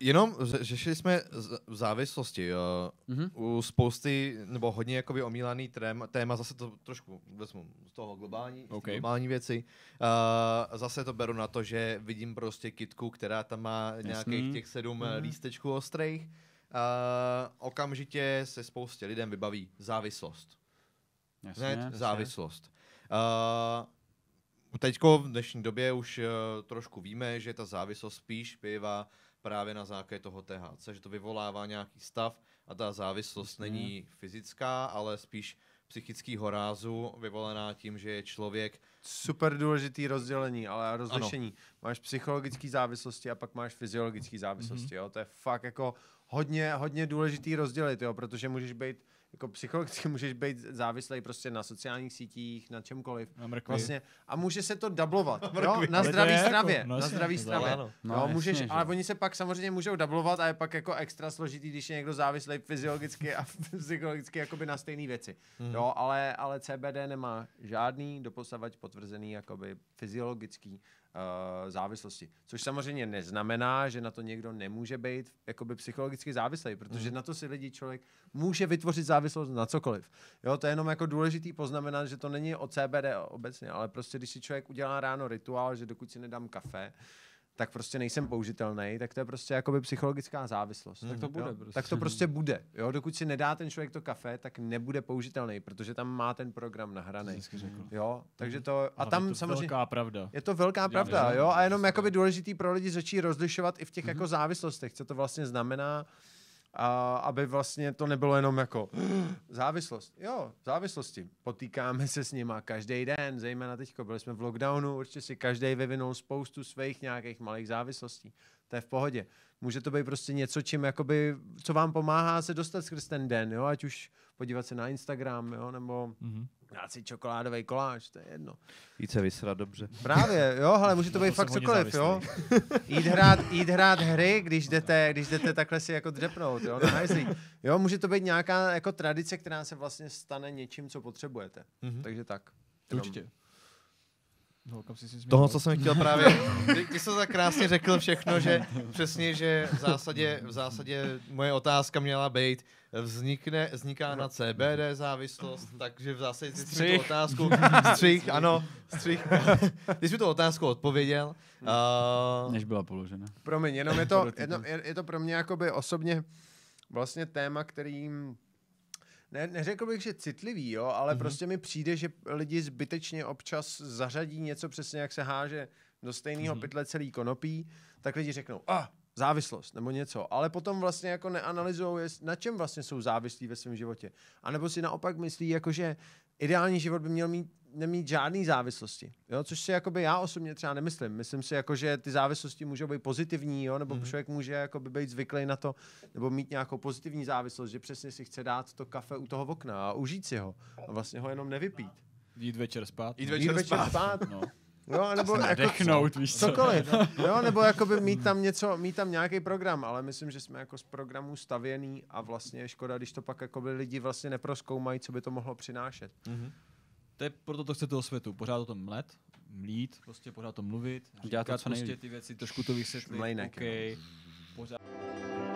Jenom řešili jsme závislosti. Uh, mm-hmm. U spousty, nebo hodně jakoby omílaný trém, téma, zase to trošku vezmu z toho globální, okay. globální věci. Uh, zase to beru na to, že vidím prostě kitku, která tam má Jasný. nějakých těch sedm mm-hmm. lístečků ostrých. Uh, okamžitě se spoustě lidem vybaví závislost. Jasně, Hned jasně. závislost. Uh, Teď v dnešní době už uh, trošku víme, že ta závislost spíš bývá uh, právě na základě toho THC, že to vyvolává nějaký stav a ta závislost mm. není fyzická, ale spíš psychického rázu vyvolená tím, že je člověk. Super důležitý rozdělení, ale rozlišení. Ano. Máš psychologické závislosti a pak máš fyziologické závislosti. Mm-hmm. Jo? To je fakt jako hodně, hodně důležitý rozdělit, jo? protože můžeš být jako psychologicky můžeš být závislý prostě na sociálních sítích, na čemkoliv. Na Vlastně. A může se to dublovat, na, jo? na zdravý stravě. Jako, no, na zdravý stravě. No, no, můžeš, jasně, ale oni se pak samozřejmě můžou dublovat a je pak jako extra složitý, když je někdo závislý fyziologicky a psychologicky jakoby na stejné věci. Mhm. Jo, ale, ale CBD nemá žádný doposavať potvrzený jakoby fyziologický uh, závislosti. Což samozřejmě neznamená, že na to někdo nemůže být jakoby psychologicky závislý, protože mm. na to si lidi člověk může vytvořit závislost na cokoliv. Jo, to je jenom jako důležitý poznamenat, že to není o CBD obecně, ale prostě když si člověk udělá ráno rituál, že dokud si nedám kafe, uh, tak prostě nejsem použitelný, tak to je prostě jakoby psychologická závislost. Mm, tak to bude jo? prostě. Tak to prostě. prostě bude. Jo? Dokud si nedá ten člověk to kafe, tak nebude použitelný, protože tam má ten program nahraný. Jo? Takže to, a tam je to samozřejmě... velká pravda. Je to velká pravda, jo? A jenom důležitý pro lidi začít rozlišovat i v těch mm. jako závislostech, co to vlastně znamená a, aby vlastně to nebylo jenom jako závislost. Jo, závislosti. Potýkáme se s nima každý den, zejména teď byli jsme v lockdownu, určitě si každý vyvinul spoustu svých nějakých malých závislostí. To je v pohodě. Může to být prostě něco, čím jakoby, co vám pomáhá se dostat skrz ten den, jo? ať už podívat se na Instagram, jo? nebo mm-hmm dát si čokoládový koláč, to je jedno. Jít se vysrat dobře. Právě, jo, ale může to být fakt cokoliv, jo. Jít hrát, jít hrát hry, když jdete, když jdete takhle si jako dřepnout, jo, na hajzlík. Jo, může to být nějaká jako tradice, která se vlastně stane něčím, co potřebujete. Mm-hmm. Takže tak. Určitě. No, kam jsi si Toho, co jsem chtěl právě. Ty, ty jsi tak krásně řekl všechno, že přesně, že v zásadě, v zásadě moje otázka měla být, vznikne, vzniká na CBD závislost, takže v zásadě ty jsi tu otázku, střih, ano, střih, ty jsi tu otázku odpověděl. Uh, Než byla položena. Promiň, jenom je to, jedno, je, je to pro mě jakoby osobně vlastně téma, kterým ne, neřekl bych, že citlivý, jo, ale mm-hmm. prostě mi přijde, že lidi zbytečně občas zařadí něco přesně, jak se háže do stejného mm-hmm. pytle celý konopí, tak lidi řeknou, a, ah, závislost nebo něco, ale potom vlastně jako neanalizují, na čem vlastně jsou závislí ve svém životě. A nebo si naopak myslí, jako že ideální život by měl mít nemít žádné závislosti, jo? což si jakoby já osobně třeba nemyslím. Myslím si, jako, že ty závislosti můžou být pozitivní, jo? nebo mm-hmm. člověk může jakoby být zvyklý na to, nebo mít nějakou pozitivní závislost, že přesně si chce dát to kafe u toho okna a užít si ho a vlastně ho jenom nevypít. Jít večer spát. Jít no. večer, večer spát. spát. No. Jo, nebo jako víš co. Cokoliv. Jo, nebo jakoby mít tam něco, mít tam nějaký program, ale myslím, že jsme jako z programů stavěný a vlastně je škoda, když to pak jakoby lidi vlastně neproskoumají, co by to mohlo přinášet. Mm-hmm. To je proto to chcete o světu. Pořád o tom mlet, mlít, prostě pořád to mluvit, říkat Dělat to, co prostě ty věci trošku to vysvětlit, okay, pořád...